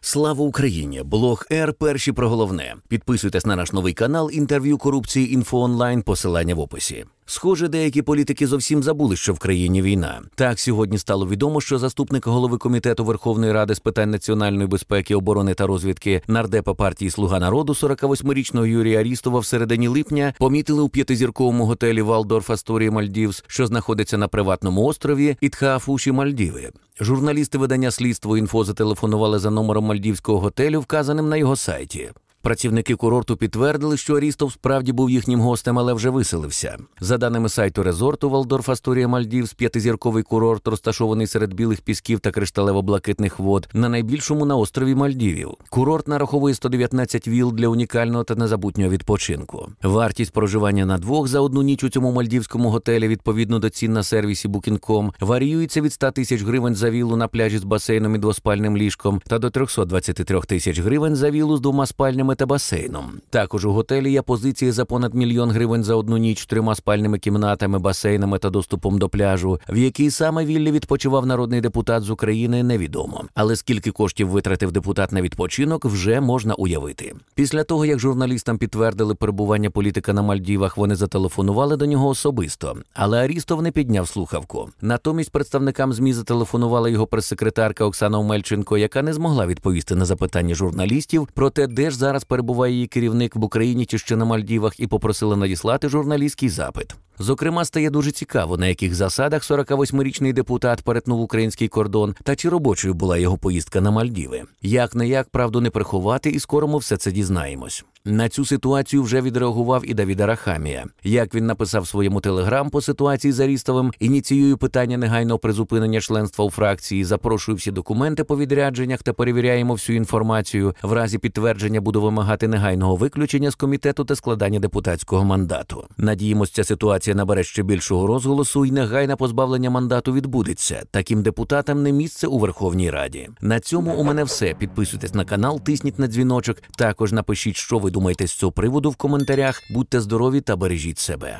Слава Україні! Блог Р. Перші про головне. Підписуйтесь на наш новий канал інтерв'ю корупції інфо онлайн. Посилання в описі. Схоже, деякі політики зовсім забули, що в країні війна. Так сьогодні стало відомо, що заступник голови комітету Верховної Ради з питань національної безпеки, оборони та розвідки нардепа партії Слуга народу 48-річного Юрія Арістова в середині липня помітили у п'ятизірковому готелі Валдорф Асторії Мальдівс, що знаходиться на приватному острові Ітхаафуші Мальдіви. Журналісти видання слідство інфо зателефонували за номером мальдівського готелю, вказаним на його сайті. Працівники курорту підтвердили, що Арістов справді був їхнім гостем, але вже виселився. За даними сайту резорту Валдорф Асторія Мальдівс, п'ятизірковий курорт, розташований серед білих пісків та кришталево-блакитних вод, на найбільшому на острові Мальдівів. Курорт нараховує 119 віл для унікального та незабутнього відпочинку. Вартість проживання на двох за одну ніч у цьому мальдівському готелі відповідно до цін на сервісі Booking.com, варіюється від 100 тисяч гривень за віллу на пляжі з басейном і двоспальним ліжком та до 323 тисяч гривень за віллу з двома спальнями спальнями та басейном. Також у готелі є позиції за понад мільйон гривень за одну ніч трьома спальними кімнатами, басейнами та доступом до пляжу, в якій саме віллі відпочивав народний депутат з України, невідомо. Але скільки коштів витратив депутат на відпочинок, вже можна уявити. Після того як журналістам підтвердили перебування політика на Мальдівах, вони зателефонували до нього особисто, але Арістов не підняв слухавку. Натомість представникам змі зателефонувала його прес-секретарка Оксана Омельченко, яка не змогла відповісти на запитання журналістів про те, де ж зараз зараз перебуває її керівник в Україні чи ще на Мальдівах і попросила надіслати журналістський запит. Зокрема, стає дуже цікаво, на яких засадах 48-річний депутат перетнув український кордон та чи робочою була його поїздка на Мальдіви. Як не як правду не приховати, і скоро ми все це дізнаємось. На цю ситуацію вже відреагував і Давіда Рахамія. Як він написав своєму телеграм по ситуації з Арістовим, ініціюю питання негайного призупинення членства у фракції. Запрошую всі документи по відрядженнях та перевіряємо всю інформацію. В разі підтвердження буду вимагати негайного виключення з комітету та складання депутатського мандату. Надіємося, ця ситуація набере ще більшого розголосу, і негайне позбавлення мандату відбудеться. Таким депутатам не місце у Верховній Раді. На цьому у мене все. Підписуйтесь на канал, тисніть на дзвіночок. Також напишіть, що ви думайте з цього приводу в коментарях. Будьте здорові та бережіть себе.